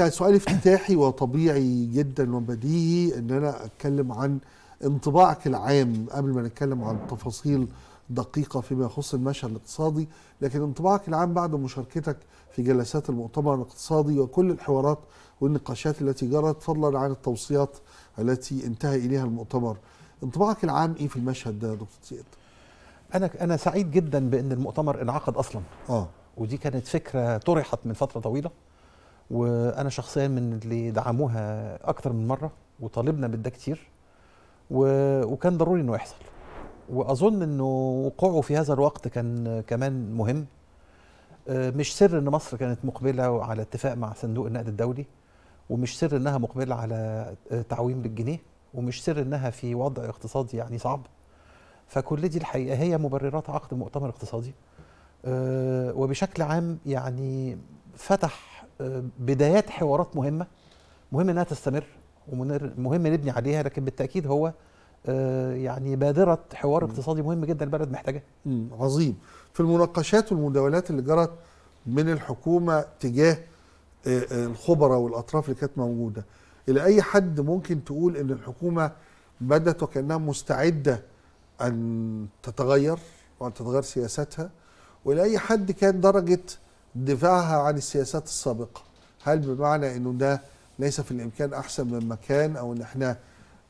يعني سؤال افتتاحي وطبيعي جدا وبديهي ان انا اتكلم عن انطباعك العام قبل ما نتكلم عن تفاصيل دقيقة فيما يخص المشهد الاقتصادي لكن انطباعك العام بعد مشاركتك في جلسات المؤتمر الاقتصادي وكل الحوارات والنقاشات التي جرت فضلا عن التوصيات التي انتهى إليها المؤتمر انطباعك العام إيه في المشهد ده يا دكتور سيد؟ أنا أنا سعيد جدا بأن المؤتمر انعقد أصلا آه. ودي كانت فكرة طرحت من فترة طويلة وانا شخصيا من اللي دعموها اكتر من مره وطالبنا بده كتير وكان ضروري انه يحصل واظن انه وقوعه في هذا الوقت كان كمان مهم آه، مش سر ان مصر كانت مقبله على اتفاق مع صندوق النقد الدولي ومش سر انها مقبله على آه، تعويم بالجنيه ومش سر انها في وضع اقتصادي يعني صعب فكل دي الحقيقه هي مبررات عقد مؤتمر اقتصادي آه، وبشكل عام يعني فتح بدايات حوارات مهمه مهم انها تستمر ومهم نبني عليها لكن بالتاكيد هو آه، يعني بادره حوار اقتصادي مهم جدا البلد م. عظيم في المناقشات والمداولات اللي جرت من الحكومه تجاه آه، آه، الخبراء والاطراف اللي كانت موجوده الى اي حد ممكن تقول ان الحكومه بدت وكانها مستعده ان تتغير وان تتغير سياساتها والى اي حد كان درجه دفاعها عن السياسات السابقه هل بمعنى انه ده ليس في الامكان احسن من مكان او ان احنا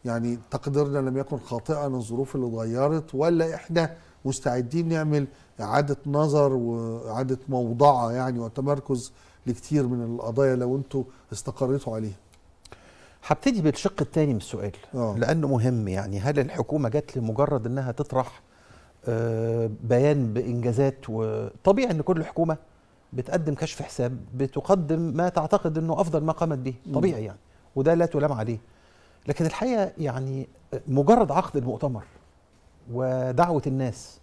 يعني تقديرنا لم يكن خاطئا الظروف اللي اتغيرت ولا احنا مستعدين نعمل اعاده نظر واعاده موضعه يعني وتمركز لكثير من القضايا لو انتوا استقريتوا عليها هبتدي بالشق الثاني من السؤال أوه. لانه مهم يعني هل الحكومه جت لمجرد انها تطرح آه، بيان بانجازات وطبيعي ان كل حكومه بتقدم كشف حساب بتقدم ما تعتقد انه افضل ما قامت به طبيعي يعني وده لا تلام عليه لكن الحقيقه يعني مجرد عقد المؤتمر ودعوه الناس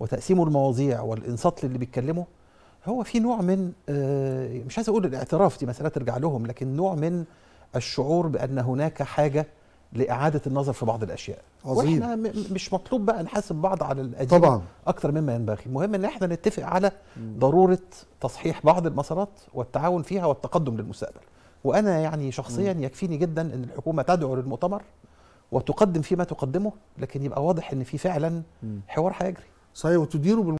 وتقسيم المواضيع والانصات اللي بيتكلموا هو في نوع من آه، مش عايز اقول الاعتراف دي مساله ترجع لهم لكن نوع من الشعور بان هناك حاجه لاعاده النظر في بعض الاشياء عظيم واحنا مش مطلوب بقى نحاسب بعض على القديم طبعا اكتر مما ينبغي المهم ان احنا نتفق على ضروره تصحيح بعض المسارات والتعاون فيها والتقدم للمستقبل وانا يعني شخصيا يكفيني جدا ان الحكومه تدعو للمؤتمر وتقدم فيما تقدمه لكن يبقى واضح ان في فعلا حوار هيجري صحيح وتديره